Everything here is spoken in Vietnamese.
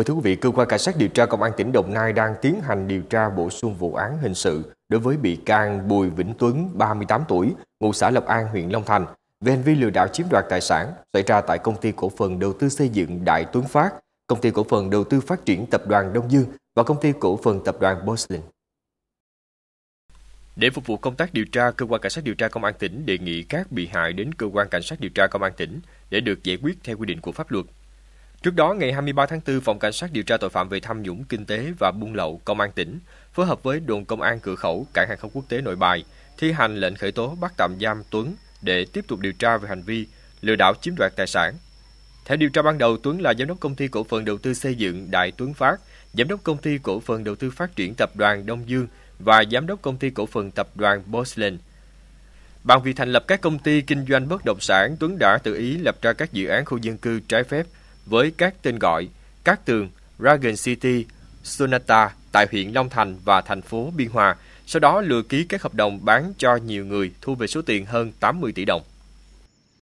Vâng thưa quý vị, cơ quan cảnh sát điều tra công an tỉnh Đồng Nai đang tiến hành điều tra bổ sung vụ án hình sự đối với bị can Bùi Vĩnh Tuấn, 38 tuổi, ngụ xã Lập An, huyện Long Thành, về hành vi lừa đảo chiếm đoạt tài sản xảy ra tại công ty cổ phần đầu tư xây dựng Đại Tuấn Phát, công ty cổ phần đầu tư phát triển tập đoàn Đông Dương và công ty cổ phần tập đoàn Boslin. Để phục vụ công tác điều tra, cơ quan cảnh sát điều tra công an tỉnh đề nghị các bị hại đến cơ quan cảnh sát điều tra công an tỉnh để được giải quyết theo quy định của pháp luật. Trước đó, ngày 23 tháng 4, Phòng Cảnh sát điều tra tội phạm về tham nhũng kinh tế và buôn lậu Công an tỉnh phối hợp với đồn công an cửa khẩu cảng hàng không quốc tế Nội Bài thi hành lệnh khởi tố bắt tạm giam Tuấn để tiếp tục điều tra về hành vi lừa đảo chiếm đoạt tài sản. Theo điều tra ban đầu, Tuấn là giám đốc công ty cổ phần đầu tư xây dựng Đại Tuấn Phát, giám đốc công ty cổ phần đầu tư phát triển tập đoàn Đông Dương và giám đốc công ty cổ phần tập đoàn Bosland. Bằng việc thành lập các công ty kinh doanh bất động sản, Tuấn đã tự ý lập ra các dự án khu dân cư trái phép – với các tên gọi Cát Tường, Dragon City, Sonata tại huyện Long Thành và thành phố Biên Hòa, sau đó lừa ký các hợp đồng bán cho nhiều người thu về số tiền hơn 80 tỷ đồng.